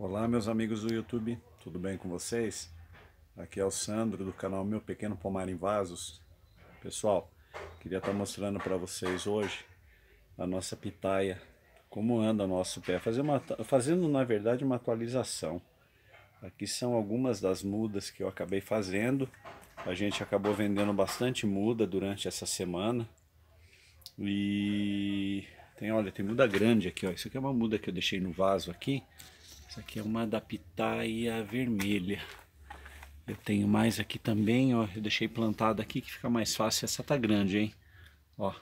Olá meus amigos do YouTube, tudo bem com vocês? Aqui é o Sandro do canal Meu Pequeno Pomar em Vasos. Pessoal, queria estar tá mostrando para vocês hoje a nossa pitaia, como anda o nosso pé, Fazer uma, fazendo na verdade uma atualização. Aqui são algumas das mudas que eu acabei fazendo. A gente acabou vendendo bastante muda durante essa semana. E tem, olha, tem muda grande aqui, ó. Isso aqui é uma muda que eu deixei no vaso aqui. Essa aqui é uma da pitaia vermelha. Eu tenho mais aqui também, ó. Eu deixei plantada aqui que fica mais fácil. Essa tá grande, hein? Ó, tá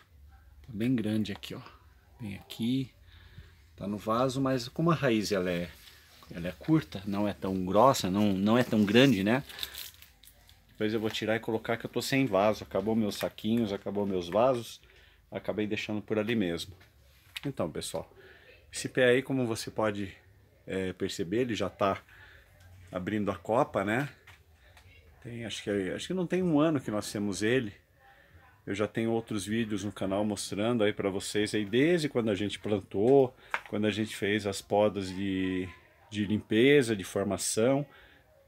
bem grande aqui, ó. Bem aqui. Tá no vaso, mas como a raiz ela é, ela é curta, não é tão grossa, não, não é tão grande, né? Depois eu vou tirar e colocar que eu tô sem vaso. Acabou meus saquinhos, acabou meus vasos. Acabei deixando por ali mesmo. Então, pessoal, esse pé aí, como você pode é, perceber, ele já está abrindo a copa, né? Tem, acho, que, acho que não tem um ano que nós temos ele. Eu já tenho outros vídeos no canal mostrando aí para vocês aí desde quando a gente plantou, quando a gente fez as podas de, de limpeza, de formação,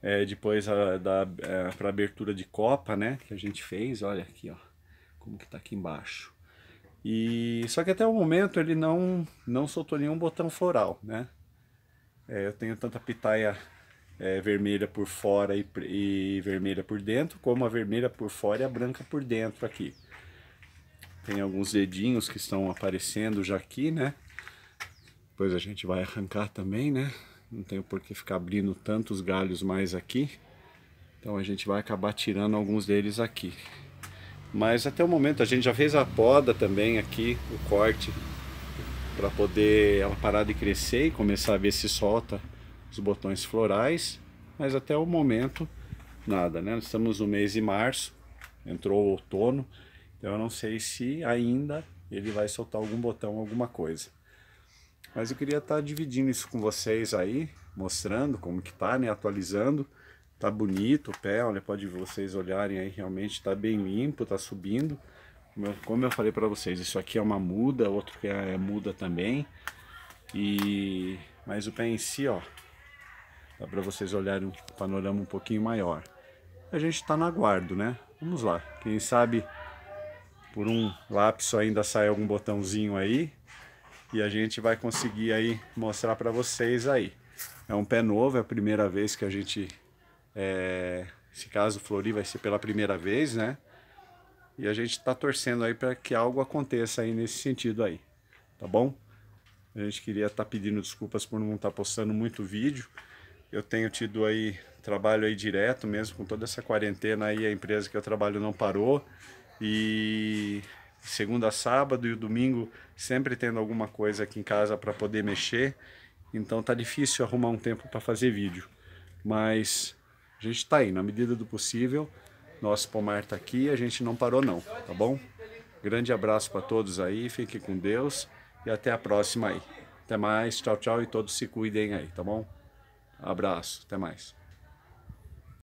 é, depois a, da é, para abertura de copa, né, que a gente fez, olha aqui, ó, como que tá aqui embaixo. E só que até o momento ele não não soltou nenhum botão floral, né? É, eu tenho tanto a pitaia é, vermelha por fora e, e, vermelha por dentro, como a vermelha por fora e a branca por dentro aqui. Tem alguns dedinhos que estão aparecendo já aqui, né? Depois a gente vai arrancar também, né? Não tenho por que ficar abrindo tantos galhos mais aqui. Então a gente vai acabar tirando alguns deles aqui. Mas até o momento a gente já fez a poda também aqui, o corte para poder ela é parar de crescer e começar a ver se solta os botões florais, mas até o momento nada, né? Nós estamos no mês de março, entrou o outono, então eu não sei se ainda ele vai soltar algum botão, alguma coisa. Mas eu queria estar tá dividindo isso com vocês aí, mostrando como que tá, né? Atualizando. Tá bonito o pé, olha, pode vocês olharem aí, realmente tá bem limpo, tá subindo. Como eu falei para vocês, isso aqui é uma muda, outro que é, é muda também. E mas o pé em si, ó, dá para vocês olharem um panorama um pouquinho maior. A gente está no aguardo, né? Vamos lá. Quem sabe por um lápis ainda sai algum botãozinho aí e a gente vai conseguir aí mostrar para vocês aí. É um pé novo, é a primeira vez que a gente, é, esse caso florir vai ser pela primeira vez, né? E a gente está torcendo aí para que algo aconteça aí nesse sentido aí, tá bom? A gente queria estar tá pedindo desculpas por não estar tá postando muito vídeo. Eu tenho tido aí trabalho aí direto mesmo com toda essa quarentena aí a empresa que eu trabalho não parou e segunda a sábado e o domingo sempre tendo alguma coisa aqui em casa para poder mexer. Então tá difícil arrumar um tempo para fazer vídeo, mas a gente está aí na medida do possível. Nosso pomar está aqui, a gente não parou não, tá bom? Grande abraço para todos aí, fique com Deus e até a próxima aí. Até mais, tchau, tchau e todos se cuidem aí, tá bom? Abraço, até mais.